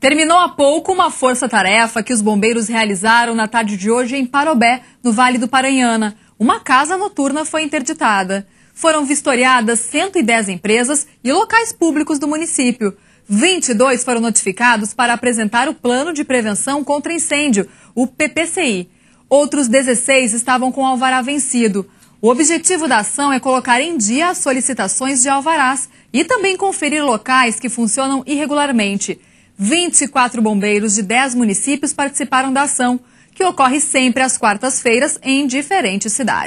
Terminou há pouco uma força-tarefa que os bombeiros realizaram na tarde de hoje em Parobé, no Vale do Paranhana. Uma casa noturna foi interditada. Foram vistoriadas 110 empresas e locais públicos do município. 22 foram notificados para apresentar o Plano de Prevenção contra Incêndio, o PPCI. Outros 16 estavam com alvará vencido. O objetivo da ação é colocar em dia as solicitações de alvarás e também conferir locais que funcionam irregularmente. 24 bombeiros de 10 municípios participaram da ação, que ocorre sempre às quartas-feiras em diferentes cidades.